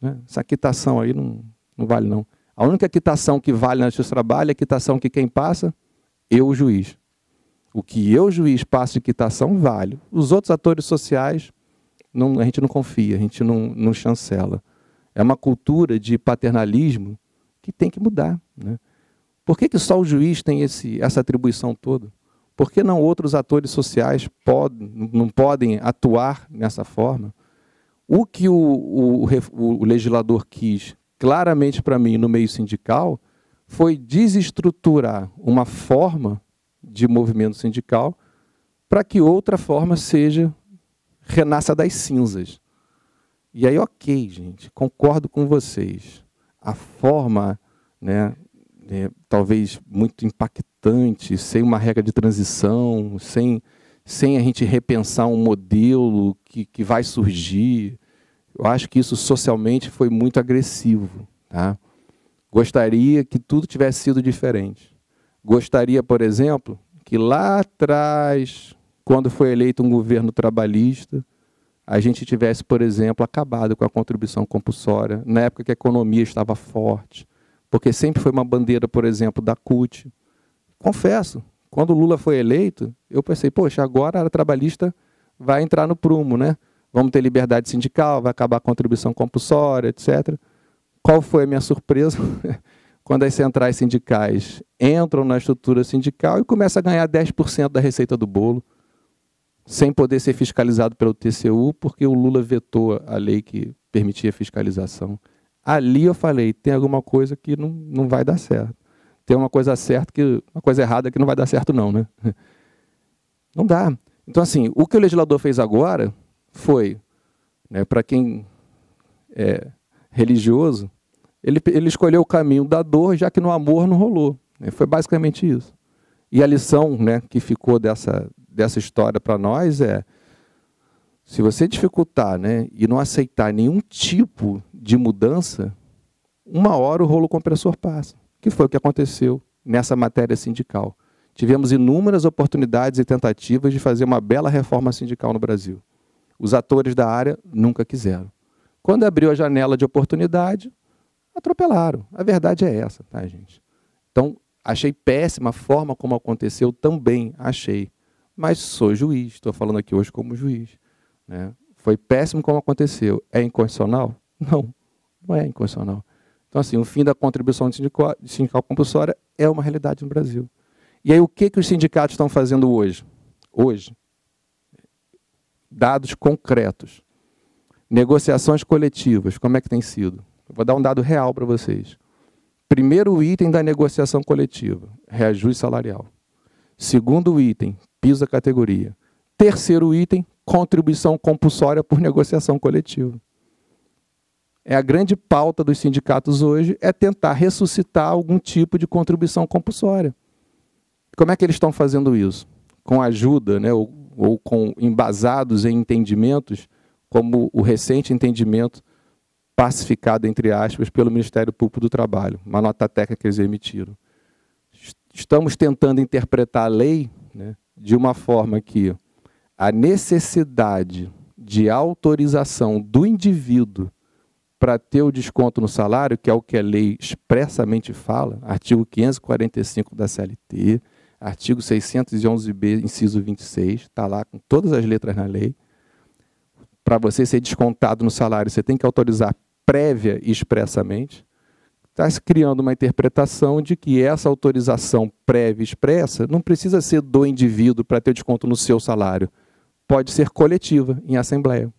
S4: Né? Essa quitação aí não, não vale, não. A única quitação que vale na justiça do trabalho é a quitação que quem passa? Eu, o juiz. O que eu, o juiz, passo de quitação, vale. Os outros atores sociais, não, a gente não confia, a gente não, não chancela. É uma cultura de paternalismo que tem que mudar. Né? Por que, que só o juiz tem esse, essa atribuição toda? Por que não outros atores sociais podem, não podem atuar nessa forma? O que o, o, o legislador quis, claramente para mim, no meio sindical, foi desestruturar uma forma de movimento sindical para que outra forma seja renasça das cinzas. E aí, ok, gente, concordo com vocês a forma, né, é, talvez muito impactante, sem uma regra de transição, sem, sem a gente repensar um modelo que, que vai surgir. Eu acho que isso socialmente foi muito agressivo. Tá? Gostaria que tudo tivesse sido diferente. Gostaria, por exemplo, que lá atrás, quando foi eleito um governo trabalhista, a gente tivesse, por exemplo, acabado com a contribuição compulsória, na época que a economia estava forte, porque sempre foi uma bandeira, por exemplo, da CUT. Confesso, quando Lula foi eleito, eu pensei, poxa, agora a área trabalhista vai entrar no prumo, né? Vamos ter liberdade sindical, vai acabar a contribuição compulsória, etc. Qual foi a minha surpresa? quando as centrais sindicais entram na estrutura sindical e começam a ganhar 10% da receita do bolo sem poder ser fiscalizado pelo TCU, porque o Lula vetou a lei que permitia fiscalização. Ali eu falei, tem alguma coisa que não, não vai dar certo. Tem uma coisa certa que uma coisa errada que não vai dar certo não, né? Não dá. Então assim, o que o legislador fez agora foi, né, para quem é religioso, ele, ele escolheu o caminho da dor, já que no amor não rolou. Né? Foi basicamente isso. E a lição né, que ficou dessa, dessa história para nós é se você dificultar né, e não aceitar nenhum tipo de mudança, uma hora o rolo compressor passa, que foi o que aconteceu nessa matéria sindical. Tivemos inúmeras oportunidades e tentativas de fazer uma bela reforma sindical no Brasil. Os atores da área nunca quiseram. Quando abriu a janela de oportunidade, atropelaram. A verdade é essa, tá, gente? Então, achei péssima a forma como aconteceu também, achei mas sou juiz, estou falando aqui hoje como juiz. Né? Foi péssimo como aconteceu. É inconstitucional? Não, não é inconstitucional. Então, assim, o fim da contribuição sindical, sindical compulsória é uma realidade no Brasil. E aí, o que, que os sindicatos estão fazendo hoje? Hoje, dados concretos. Negociações coletivas, como é que tem sido? Eu vou dar um dado real para vocês. Primeiro item da negociação coletiva, reajuste salarial. Segundo item, piso da categoria. Terceiro item, contribuição compulsória por negociação coletiva. É a grande pauta dos sindicatos hoje é tentar ressuscitar algum tipo de contribuição compulsória. Como é que eles estão fazendo isso? Com ajuda, né, ou, ou com embasados em entendimentos, como o recente entendimento pacificado, entre aspas, pelo Ministério Público do Trabalho, uma nota técnica que eles emitiram. Estamos tentando interpretar a lei, né, de uma forma que a necessidade de autorização do indivíduo para ter o desconto no salário, que é o que a lei expressamente fala, artigo 545 da CLT, artigo 611B, inciso 26, está lá com todas as letras na lei. Para você ser descontado no salário, você tem que autorizar prévia e expressamente está se criando uma interpretação de que essa autorização prévia expressa não precisa ser do indivíduo para ter desconto no seu salário. Pode ser coletiva, em assembleia.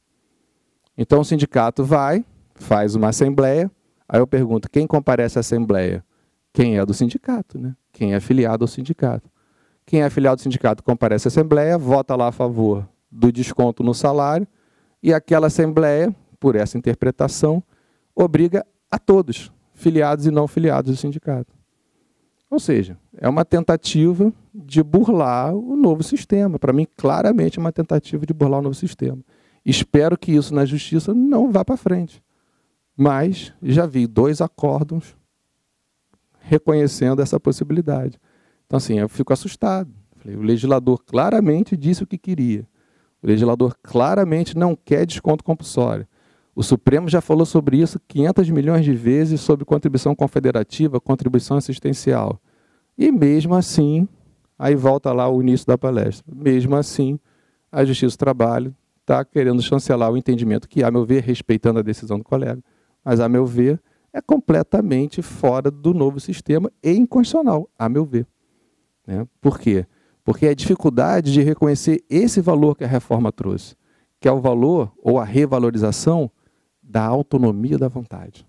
S4: Então o sindicato vai, faz uma assembleia, aí eu pergunto, quem comparece à assembleia? Quem é do sindicato, né? Quem é afiliado ao sindicato. Quem é afiliado ao sindicato comparece à assembleia, vota lá a favor do desconto no salário, e aquela assembleia, por essa interpretação, obriga a todos filiados e não filiados do sindicato. Ou seja, é uma tentativa de burlar o novo sistema. Para mim, claramente, é uma tentativa de burlar o novo sistema. Espero que isso na justiça não vá para frente. Mas já vi dois acórdons reconhecendo essa possibilidade. Então, assim, eu fico assustado. O legislador claramente disse o que queria. O legislador claramente não quer desconto compulsório. O Supremo já falou sobre isso 500 milhões de vezes sobre contribuição confederativa, contribuição assistencial. E mesmo assim, aí volta lá o início da palestra. Mesmo assim, a Justiça do Trabalho está querendo chancelar o entendimento que, a meu ver, respeitando a decisão do colega, mas a meu ver, é completamente fora do novo sistema e inconstitucional, a meu ver. Né? Por quê? Porque a dificuldade de reconhecer esse valor que a reforma trouxe, que é o valor ou a revalorização da autonomia da vontade.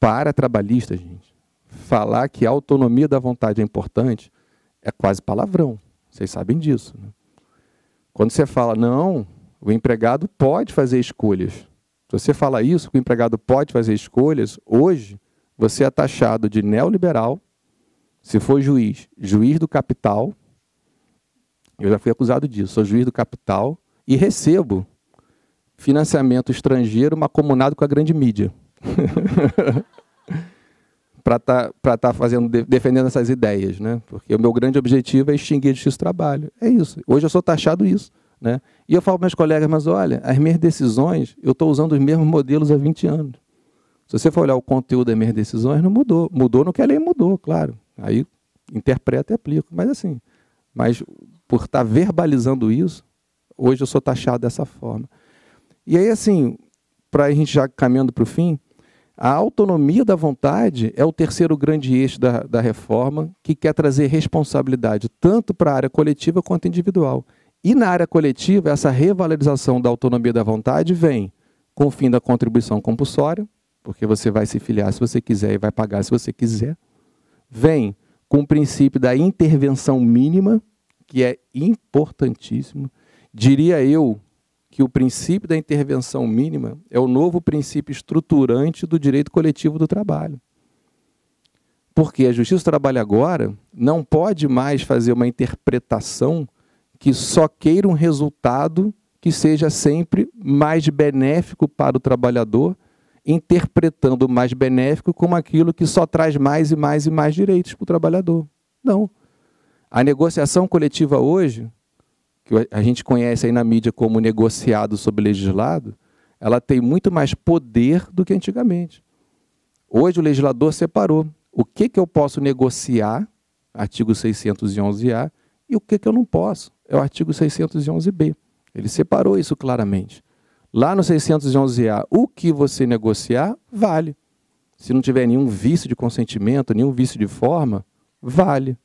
S4: Para trabalhista, gente, falar que a autonomia da vontade é importante é quase palavrão. Vocês sabem disso. Né? Quando você fala, não, o empregado pode fazer escolhas. Se você fala isso, que o empregado pode fazer escolhas, hoje você é taxado de neoliberal, se for juiz, juiz do capital. Eu já fui acusado disso, sou juiz do capital e recebo financiamento estrangeiro macomunado com a grande mídia. para estar tá, tá fazendo defendendo essas ideias, né? Porque o meu grande objetivo é extinguir a justiça do trabalho. É isso. Hoje eu sou taxado isso, né? E eu falo para meus colegas, mas olha, as minhas decisões, eu estou usando os mesmos modelos há 20 anos. Se você for olhar o conteúdo das minhas decisões, não mudou. Mudou no que a lei mudou, claro. Aí interpreta e aplico. Mas assim, mas por estar tá verbalizando isso, hoje eu sou taxado dessa forma. E aí, assim, para a gente já caminhando para o fim, a autonomia da vontade é o terceiro grande eixo da, da reforma, que quer trazer responsabilidade tanto para a área coletiva quanto individual. E na área coletiva, essa revalorização da autonomia da vontade vem com o fim da contribuição compulsória, porque você vai se filiar se você quiser e vai pagar se você quiser. Vem com o princípio da intervenção mínima, que é importantíssimo. Diria eu, que o princípio da intervenção mínima é o novo princípio estruturante do direito coletivo do trabalho. Porque a justiça do trabalho agora não pode mais fazer uma interpretação que só queira um resultado que seja sempre mais benéfico para o trabalhador, interpretando mais benéfico como aquilo que só traz mais e mais e mais direitos para o trabalhador. Não. A negociação coletiva hoje, que a gente conhece aí na mídia como negociado sobre legislado, ela tem muito mais poder do que antigamente. Hoje o legislador separou o que, que eu posso negociar, artigo 611-A, e o que, que eu não posso, é o artigo 611-B. Ele separou isso claramente. Lá no 611-A, o que você negociar, vale. Se não tiver nenhum vício de consentimento, nenhum vício de forma, vale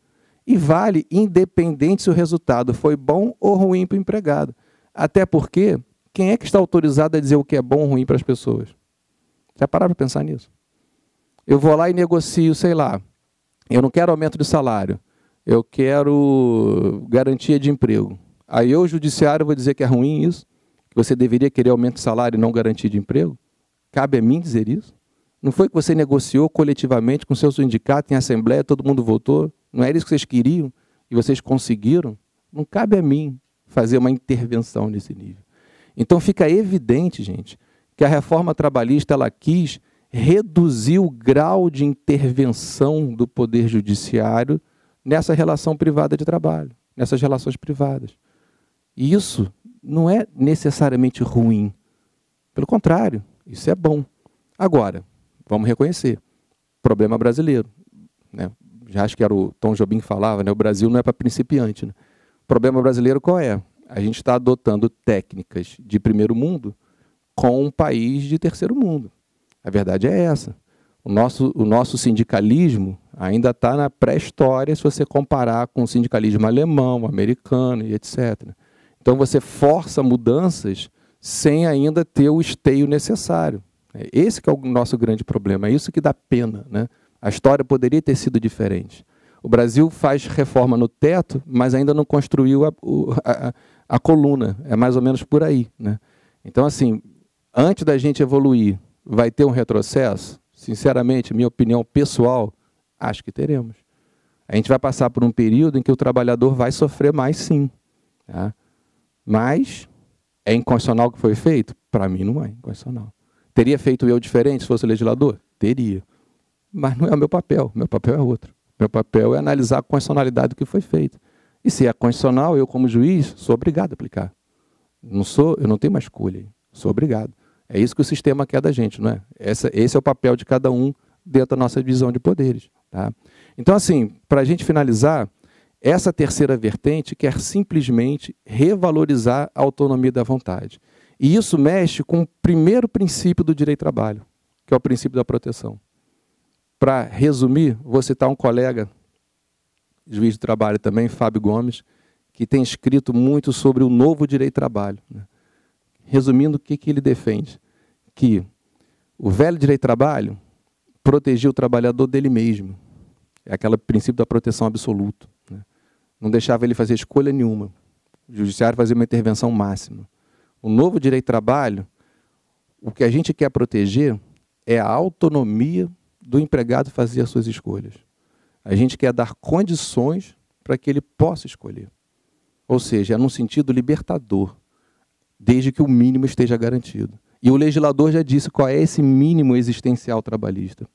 S4: e vale independente se o resultado foi bom ou ruim para o empregado. Até porque, quem é que está autorizado a dizer o que é bom ou ruim para as pessoas? Já pararam para pensar nisso? Eu vou lá e negocio, sei lá, eu não quero aumento de salário, eu quero garantia de emprego. Aí eu, judiciário, vou dizer que é ruim isso, que você deveria querer aumento de salário e não garantia de emprego? Cabe a mim dizer isso? Não foi que você negociou coletivamente com seu sindicato em assembleia, todo mundo votou? Não era isso que vocês queriam e vocês conseguiram? Não cabe a mim fazer uma intervenção nesse nível. Então fica evidente, gente, que a reforma trabalhista ela quis reduzir o grau de intervenção do poder judiciário nessa relação privada de trabalho, nessas relações privadas. E isso não é necessariamente ruim. Pelo contrário, isso é bom. Agora, vamos reconhecer, problema brasileiro. Né? já acho que era o Tom Jobim que falava, né? o Brasil não é para principiante. Né? O problema brasileiro qual é? A gente está adotando técnicas de primeiro mundo com um país de terceiro mundo. A verdade é essa. O nosso, o nosso sindicalismo ainda está na pré-história se você comparar com o sindicalismo alemão, americano e etc. Então você força mudanças sem ainda ter o esteio necessário. Esse é o nosso grande problema, é isso que dá pena, né? A história poderia ter sido diferente. O Brasil faz reforma no teto, mas ainda não construiu a, a, a coluna. É mais ou menos por aí. Né? Então, assim, antes da gente evoluir, vai ter um retrocesso? Sinceramente, minha opinião pessoal, acho que teremos. A gente vai passar por um período em que o trabalhador vai sofrer mais, sim. Tá? Mas é inconstitucional o que foi feito? Para mim, não é inconstitucional. Teria feito eu diferente se fosse legislador? Teria mas não é o meu papel. Meu papel é outro. Meu papel é analisar a constitucionalidade do que foi feito. E se é constitucional, eu como juiz sou obrigado a aplicar. Não sou, eu não tenho uma escolha. Sou obrigado. É isso que o sistema quer da gente, não é? Essa, esse é o papel de cada um dentro da nossa divisão de poderes. Tá? Então, assim, para a gente finalizar, essa terceira vertente quer simplesmente revalorizar a autonomia da vontade. E isso mexe com o primeiro princípio do direito ao trabalho, que é o princípio da proteção. Para resumir, vou citar um colega, juiz de trabalho também, Fábio Gomes, que tem escrito muito sobre o novo direito do trabalho. Né? Resumindo, o que, que ele defende? Que o velho direito do trabalho protegia o trabalhador dele mesmo. É aquele princípio da proteção absoluta. Né? Não deixava ele fazer escolha nenhuma. O judiciário fazia uma intervenção máxima. O novo direito do trabalho, o que a gente quer proteger é a autonomia do empregado fazer as suas escolhas. A gente quer dar condições para que ele possa escolher. Ou seja, é num sentido libertador, desde que o mínimo esteja garantido. E o legislador já disse qual é esse mínimo existencial trabalhista.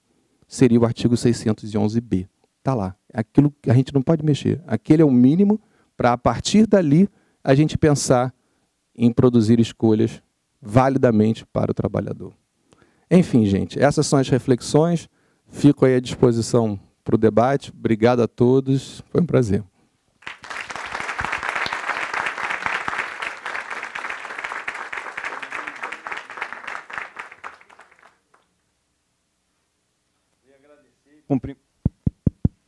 S4: Seria o artigo 611-B. Está lá. Aquilo que a gente não pode mexer. Aquele é o mínimo para, a partir dali, a gente pensar em produzir escolhas validamente para o trabalhador. Enfim, gente, essas são as reflexões. Fico aí à disposição para o debate. Obrigado a todos. Foi um prazer.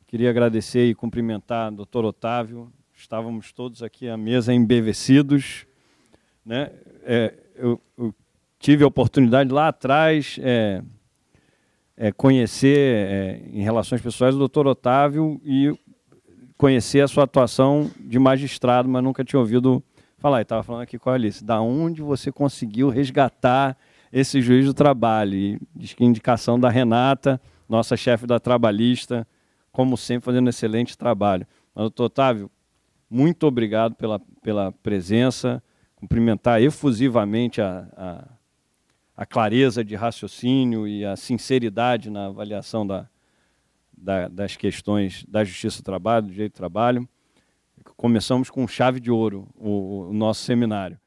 S2: Queria agradecer e cumprimentar o doutor Otávio. Estávamos todos aqui à mesa embevecidos. Né? É, eu, eu, tive a oportunidade lá atrás. É é, conhecer é, em relações pessoais o doutor Otávio e conhecer a sua atuação de magistrado, mas nunca tinha ouvido falar. E estava falando aqui com a Alice, da onde você conseguiu resgatar esse juiz do trabalho? E diz que indicação da Renata, nossa chefe da trabalhista, como sempre, fazendo um excelente trabalho. Mas, doutor Otávio, muito obrigado pela, pela presença, cumprimentar efusivamente a, a a clareza de raciocínio e a sinceridade na avaliação da, da, das questões da justiça do trabalho, do direito do trabalho. Começamos com chave de ouro o, o nosso seminário.